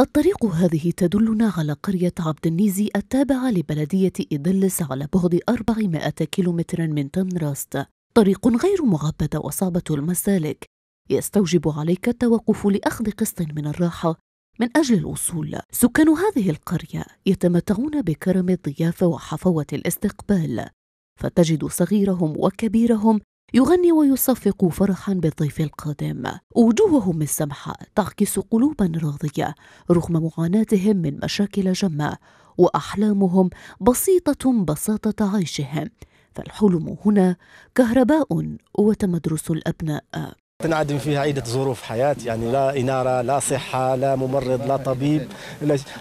الطريق هذه تدلنا على قرية عبد النيزي التابعة لبلدية إدلس على بعد 400 كيلومتر من تنراست طريق غير معبد وصعبة المسالك يستوجب عليك التوقف لأخذ قسط من الراحة من أجل الوصول سكان هذه القرية يتمتعون بكرم الضيافة وحفوة الاستقبال فتجد صغيرهم وكبيرهم يغني ويصفق فرحا بالضيف القادم وجوههم السمحة تعكس قلوبا راضية رغم معاناتهم من مشاكل جمة وأحلامهم بسيطة بساطة عيشهم فالحلم هنا كهرباء وتمدرس الأبناء تنعدم فيها عدة ظروف حياة يعني لا إنارة لا صحة لا ممرض لا طبيب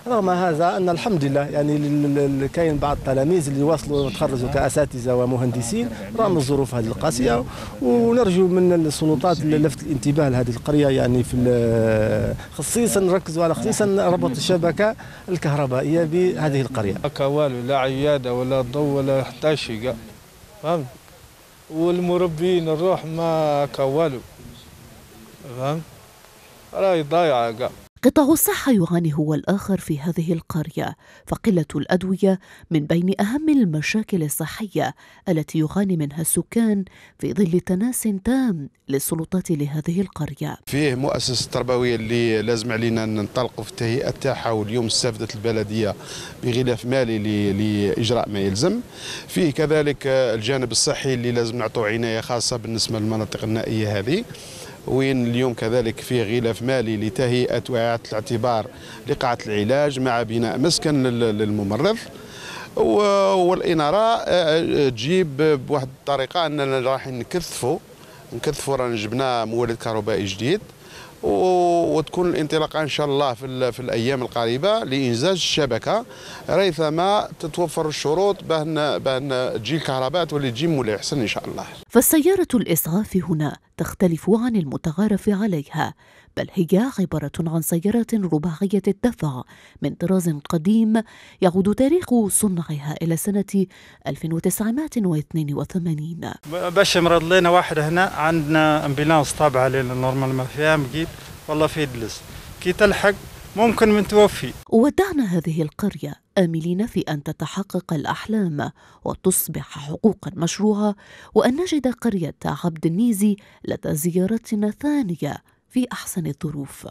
رغم هذا أن الحمد لله يعني كاين بعض التلاميذ اللي وصلوا وتخرجوا كأساتذة ومهندسين رغم الظروف هذه القاسية ونرجو من السلطات لفت الانتباه لهذه القرية يعني في خصيصا ركزوا على خصيصا ربط الشبكة الكهربائية بهذه القرية والو لا عيادة ولا ضوء ولا حتى شيء فهمت والمربين الروح ما كوالو فهمت؟ راهي ضايعة كاع قطاع الصحة يعاني هو الآخر في هذه القرية، فقلة الأدوية من بين أهم المشاكل الصحية التي يعاني منها السكان في ظل تناس تام للسلطات لهذه القرية. فيه مؤسسة تربوية اللي لازم علينا ننطلق في التهيئة تاعها واليوم استفدت البلدية بغلاف مالي لإجراء ما يلزم. فيه كذلك الجانب الصحي اللي لازم نعطوه عناية خاصة بالنسبة للمناطق النائية هذه. وين اليوم كذلك فيه غلاف مالي لتهيئة وإعادة الاعتبار لقاعة العلاج مع بناء مسكن للممرض والإنارة آه، آه، تجيب بواحد الطريقة أننا راح نكثفوا نكثفوا رانا جبنا مولد كهربائي جديد وتكون الانطلاقه ان شاء الله في, في الايام القريبه لانجاز الشبكه ريثما تتوفر الشروط باه تجي الكهرباء تولي تجي مولي حسن ان شاء الله فالسيارة الإسعاف هنا تختلف عن المتعارف عليها بل هي عبارة عن سيارات رباعية الدفع من طراز قديم يعود تاريخ صنعها إلى سنة 1982 باش مرض لنا واحد هنا عندنا امبيلانس طابعة لنا نورمال ما فيها مجيب والله في دلس كي تلحق ممكن توفي ودعنا هذه القرية آملين في أن تتحقق الأحلام وتصبح حقوقا مشروعة وأن نجد قرية عبد النيزي لدى زيارتنا ثانية في أحسن الظروف